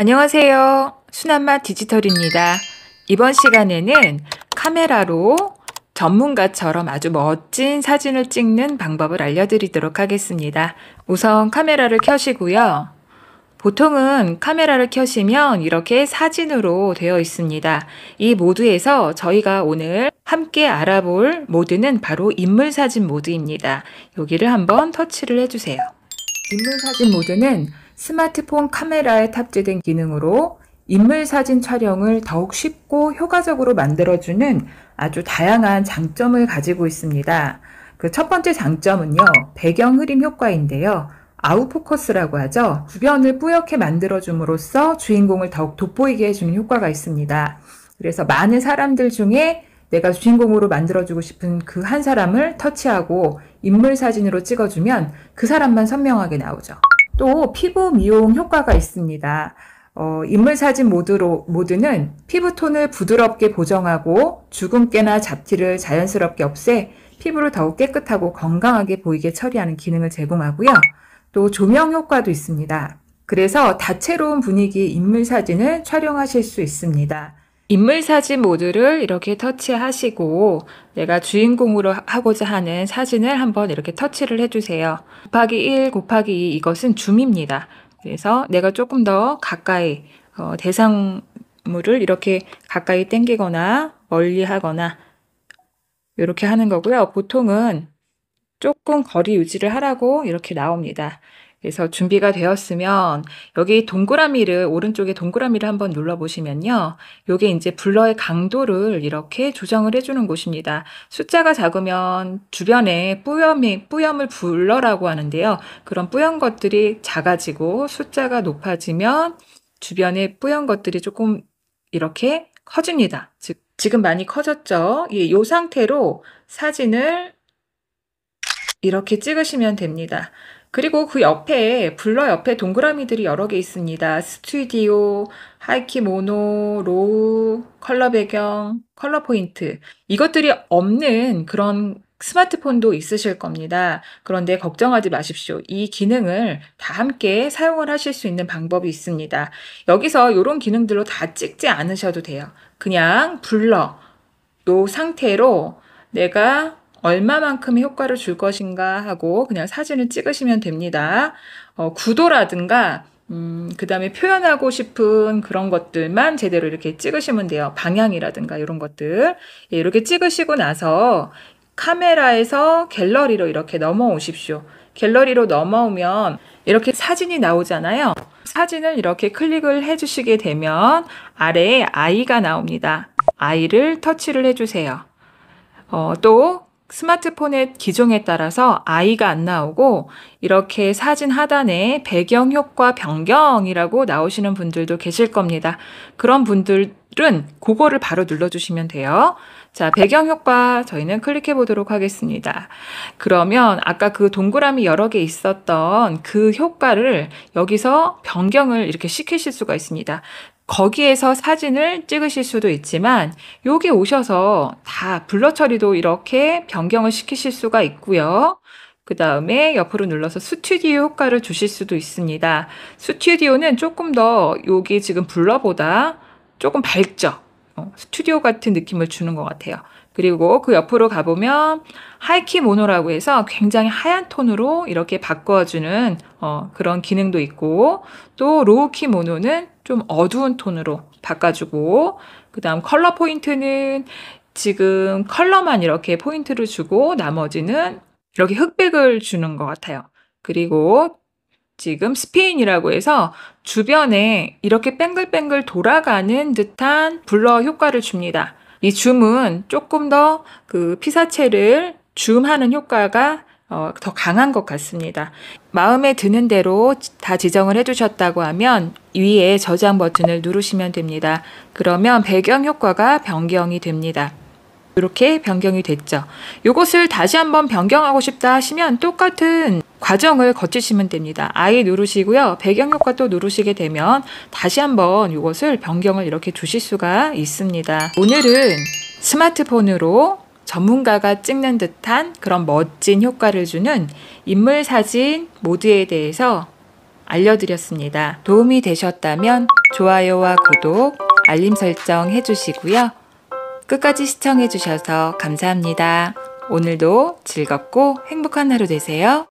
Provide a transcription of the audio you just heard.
안녕하세요. 순한마 디지털입니다. 이번 시간에는 카메라로 전문가처럼 아주 멋진 사진을 찍는 방법을 알려드리도록 하겠습니다. 우선 카메라를 켜시고요. 보통은 카메라를 켜시면 이렇게 사진으로 되어 있습니다. 이 모드에서 저희가 오늘 함께 알아볼 모드는 바로 인물 사진 모드입니다. 여기를 한번 터치를 해주세요. 인물 사진 모드는 스마트폰 카메라에 탑재된 기능으로 인물 사진 촬영을 더욱 쉽고 효과적으로 만들어주는 아주 다양한 장점을 가지고 있습니다. 그 첫 번째 장점은요, 배경 흐림 효과인데요. 아웃포커스라고 하죠. 주변을 뿌옇게 만들어줌으로써 주인공을 더욱 돋보이게 해주는 효과가 있습니다. 그래서 많은 사람들 중에 내가 주인공으로 만들어주고 싶은 그 한 사람을 터치하고 인물 사진으로 찍어주면 그 사람만 선명하게 나오죠. 또 피부 미용 효과가 있습니다. 어, 인물 사진 모드로, 모드는 피부톤을 부드럽게 보정하고 주근깨나 잡티를 자연스럽게 없애 피부를 더욱 깨끗하고 건강하게 보이게 처리하는 기능을 제공하고요. 또 조명 효과도 있습니다. 그래서 다채로운 분위기 인물 사진을 촬영하실 수 있습니다. 인물 사진 모두를 이렇게 터치하시고 내가 주인공으로 하고자 하는 사진을 한번 이렇게 터치를 해주세요. 곱하기 1 곱하기 2 이것은 줌입니다. 그래서 내가 조금 더 가까이 어, 대상물을 이렇게 가까이 땡기거나 멀리 하거나 이렇게 하는 거고요. 보통은 조금 거리 유지를 하라고 이렇게 나옵니다. 그래서 준비가 되었으면 여기 동그라미를 오른쪽에 동그라미를 한번 눌러 보시면요. 요게 이제 블러의 강도를 이렇게 조정을 해 주는 곳입니다. 숫자가 작으면 주변에 뿌염이 뿌염을 블러라고 하는데요. 그런 뿌연 것들이 작아지고 숫자가 높아지면 주변에 뿌연 것들이 조금 이렇게 커집니다. 즉 지금 많이 커졌죠. 이 예, 상태로 사진을 이렇게 찍으시면 됩니다. 그리고 그 옆에 블러 옆에 동그라미들이 여러 개 있습니다. 스튜디오, 하이키 모노, 로우, 컬러 배경, 컬러 포인트. 이것들이 없는 그런 스마트폰도 있으실 겁니다. 그런데 걱정하지 마십시오. 이 기능을 다 함께 사용을 하실 수 있는 방법이 있습니다. 여기서 이런 기능들로 다 찍지 않으셔도 돼요. 그냥 블러, 요 상태로 내가 얼마만큼의 효과를 줄 것인가 하고 그냥 사진을 찍으시면 됩니다. 어, 구도라든가 음, 그 다음에 표현하고 싶은 그런 것들만 제대로 이렇게 찍으시면 돼요. 방향이라든가 이런 것들. 예, 이렇게 찍으시고 나서 카메라에서 갤러리로 이렇게 넘어오십시오. 갤러리로 넘어오면 이렇게 사진이 나오잖아요. 사진을 이렇게 클릭을 해주시게 되면 아래에 아이가 나옵니다. 아이를 터치를 해주세요. 어, 또 스마트폰의 기종에 따라서 아이가 안 나오고 이렇게 사진 하단에 배경 효과 변경이라고 나오시는 분들도 계실 겁니다. 그런 분들은 그거를 바로 눌러주시면 돼요. 자, 배경 효과 저희는 클릭해 보도록 하겠습니다. 그러면 아까 그 동그라미 여러 개 있었던 그 효과를 여기서 변경을 이렇게 시키실 수가 있습니다. 거기에서 사진을 찍으실 수도 있지만 여기 오셔서 다 블러 처리도 이렇게 변경을 시키실 수가 있고요. 그 다음에 옆으로 눌러서 스튜디오 효과를 주실 수도 있습니다. 스튜디오는 조금 더 여기 지금 블러보다 조금 밝죠? 어, 스튜디오 같은 느낌을 주는 것 같아요. 그리고 그 옆으로 가보면 하이키 모노라고 해서 굉장히 하얀 톤으로 이렇게 바꿔주는 어, 그런 기능도 있고 또 로우키 모노는 좀 어두운 톤으로 바꿔주고 그 다음 컬러 포인트는 지금 컬러만 이렇게 포인트를 주고 나머지는 이렇게 흑백을 주는 것 같아요. 그리고 지금 스피인이라고 해서 주변에 이렇게 뱅글뱅글 돌아가는 듯한 블러 효과를 줍니다. 이 줌은 조금 더 그 피사체를 줌하는 효과가 어, 더 강한 것 같습니다. 마음에 드는 대로 다 지정을 해주셨다고 하면 위에 저장 버튼을 누르시면 됩니다. 그러면 배경 효과가 변경이 됩니다. 이렇게 변경이 됐죠. 이것을 다시 한번 변경하고 싶다 하시면 똑같은 과정을 거치시면 됩니다. 아 누르시고요. 배경효과 또 누르시게 되면 다시 한번 이것을 변경을 이렇게 주실 수가 있습니다. 오늘은 스마트폰으로 전문가가 찍는 듯한 그런 멋진 효과를 주는 인물 사진 모드에 대해서 알려드렸습니다. 도움이 되셨다면 좋아요와 구독, 알림 설정 해주시고요. 끝까지 시청해주셔서 감사합니다. 오늘도 즐겁고 행복한 하루 되세요.